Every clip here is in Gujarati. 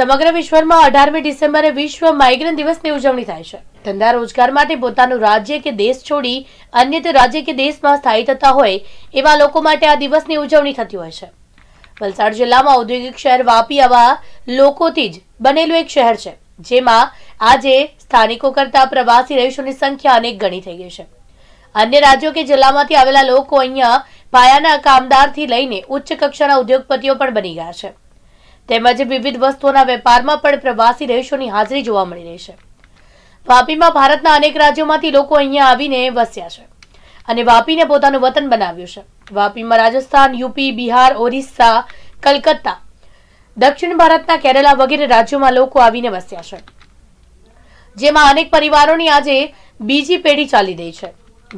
સમગ્ર વિશ્વમાં અઢારમી ડિસેમ્બરે વિશ્વ માઇગ્રન દિવસની ઉજવણી થાય છે ધંધા રોજગાર માટે પોતાનું રાજ્ય કે દેશ છોડી અન્ય રાજ્ય કે દેશમાં સ્થાયી થતા હોય એવા લોકો માટે આ દિવસની ઉજવણી થતી હોય છે વલસાડ જિલ્લામાં ઔદ્યોગિક શહેર વાપી આવા લોકોથી જ બનેલું એક શહેર છે જેમાં આજે સ્થાનિકો કરતા પ્રવાસી રહીશોની સંખ્યા અનેક ગણી થઈ ગઈ છે અન્ય રાજ્યો કે જિલ્લામાંથી આવેલા લોકો અહીંયા પાયાના કામદારથી લઈને ઉચ્ચ કક્ષાના ઉદ્યોગપતિઓ પણ બની ગયા છે તેમજ વિવિધ વસ્તુઓના વેપારમાં પણ પ્રવાસી રહીશોની હાજરી જોવા મળી રહી છે વાપીમાં ભારતના અનેક રાજ્યોમાંથી લોકો અહીંયા આવીને વસ્યા છે અને વાપીને પોતાનું વતન બનાવ્યું છે વાપીમાં રાજસ્થાન યુપી બિહાર ઓરિસ્સા કલકત્તા દક્ષિણ ભારતના કેરલા વગેરે રાજ્યોમાં લોકો આવીને વસ્યા છે જેમાં અનેક પરિવારોની આજે બીજી પેઢી ચાલી રહી છે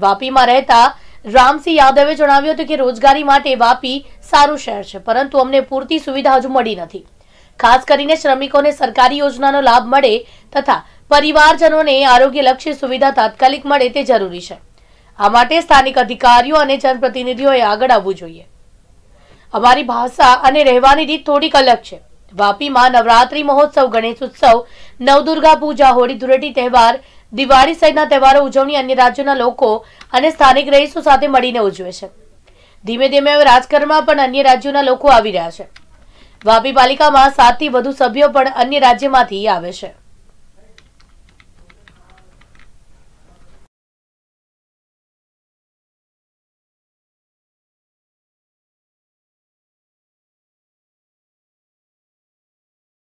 વાપીમાં રહેતા રામસિંહ યાદવે જણાવ્યું હતું કે રોજગારી માટે વાપી સારું શહેર છે પરંતુ અમને પૂરતી સુવિધા હજુ મળી નથી ખાસ કરીને શ્રમિકોને સરકારી યોજનાનો લાભ મળે તથા પરિવારજનોને આરોગ્યલક્ષી સુવિધા તાત્કાલિક મળે તે જરૂરી છે આ માટે સ્થાનિક અધિકારીઓ અને જનપ્રતિનિધિઓએ આગળ આવવું જોઈએ અમારી ભાષા અને રહેવાની રીત થોડીક અલગ છે વાપીમાં નવરાત્રી મહોત્સવ ગણેશ ઉત્સવ નવદુર્ગા પૂજા હોળી ધૂળેટી તહેવાર દિવાળી સહિતના તહેવારો ઉજવણી અન્ય રાજ્યોના લોકો અને સ્થાનિક રહીશો સાથે મળીને ઉજવે છે ધીમે ધીમે હવે રાજકારણમાં પણ અન્ય રાજ્યોના લોકો આવી રહ્યા છે વાપી પાલિકામાં સાતથી વધુ સભ્યો પણ અન્ય રાજ્યમાંથી આવે છે